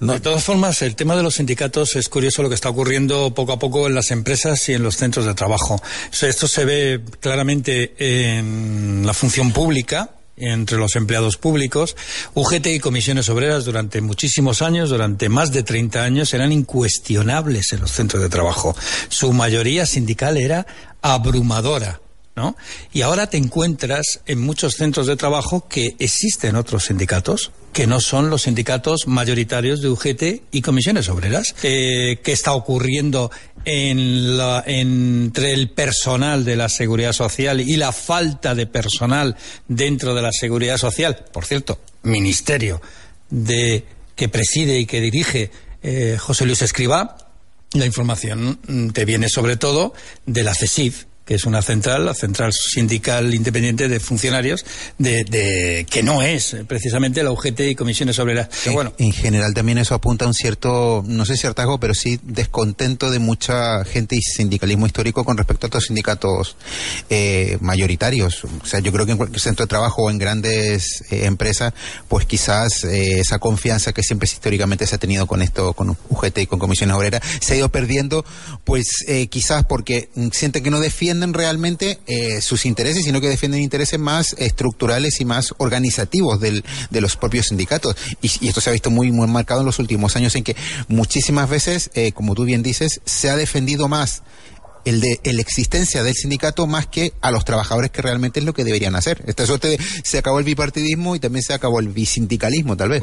de todas formas, el tema de los sindicatos es curioso lo que está ocurriendo poco a poco en las empresas y en los centros de trabajo. Esto se ve claramente en la función pública, entre los empleados públicos. UGT y comisiones obreras durante muchísimos años, durante más de treinta años, eran incuestionables en los centros de trabajo. Su mayoría sindical era abrumadora. Y ahora te encuentras en muchos centros de trabajo que existen otros sindicatos que no son los sindicatos mayoritarios de UGT y comisiones obreras. Eh, que ¿Qué está ocurriendo en entre el personal de la seguridad social y la falta de personal dentro de la seguridad social? Por cierto, ministerio de, que preside y que dirige eh, José Luis Escribá. La información te viene sobre todo de la CESIF, que es una central, la central sindical independiente de funcionarios, de, que no es precisamente la UGT y comisiones obreras. bueno. En, general también eso apunta a un cierto, no sé si hartazgo, pero sí descontento de mucha gente y sindicalismo histórico con respecto a otros sindicatos eh, mayoritarios. O sea, yo creo que en cualquier centro de trabajo o en grandes eh, empresas, pues quizás eh, esa confianza que siempre históricamente se ha tenido con esto, con UGT y con comisiones obreras, se ha ido perdiendo, pues quizás porque mm, siente que no defiende defienden realmente eh, sus intereses, sino que defienden intereses más estructurales y más organizativos del, de los propios sindicatos. Y, esto se ha visto muy, muy marcado en los últimos años en que muchísimas veces, eh, como tú bien dices, se ha defendido más el de la existencia del sindicato más que a los trabajadores que realmente es lo que deberían hacer. Esta suerte se acabó el bipartidismo y también se acabó el bisindicalismo, tal vez.